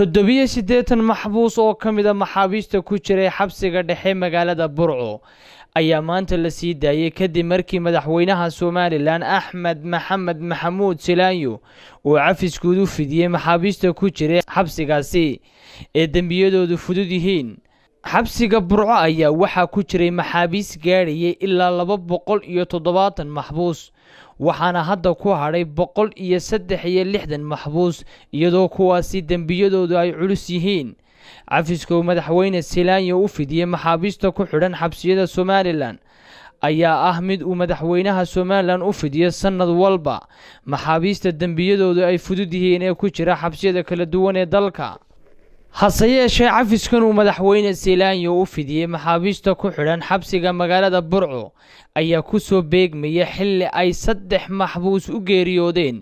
toddobiyo siddeetan maxbuus oo ka mida ah maxaabiista ku jiray xabsiga dhexe magaalada burco ayaa maanta la sii daayey kadib markii madaxweynaha somalilan axmed maxamed maxamuud silaanyo uu cafiskuudu fidiyey maxaabiista ku jiray xabsigaasi ee dembiyadoodu fudud yihiin xabsiga burco ayaa waxaa ku jiray maxaabiis gaadhayay ilaa laba boqol iyo toddobaatan maxbuus waxaana hadda ku hadhay boqol iyo saddex iyo lixdan maxbuus iyadoo kuwaasi dembiyadoodu ay culus yihiin cafiska uu madaxweyne selaanya u fidiyey maxaabiista ku xidhan xabsiyada somalilan ayaa ah mid uu madaxweynaha somalilan u fidiyo sannad walba maxaabiista dembiyadoodu ay fudud yihiin ee ku jira xabsiyada kala duwan ee dalka hase yeeshee cafiskan uu madaxweyne seelaanyo u fidiyey maxaabiista ku xidhan xabsiga magaalada burco ayaa ku soo beegmaya xilli ay saddex maxbuus u geeriyoodeen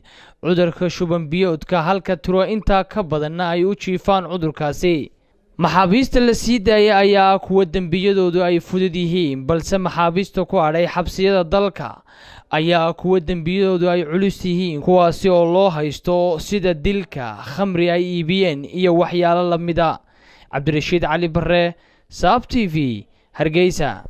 cudurka shubanbiyoodka halka tiro intaa ka badanna ay u jiifaan cudurkaasi maxaabiista la sii daaya ayaa ah kuwa dembiyadoodu ay fudud yihiin balse maxaabiista ku hadhay xabsiyada dalka ayaa kuwa dembiyadoodu ay culus yihiin kuwaasi oo loo haysto sida dilka khamri ay iibiyeen iyo waxyaalo la mida ah. cabdirashiid cali barre saab t v hargeysa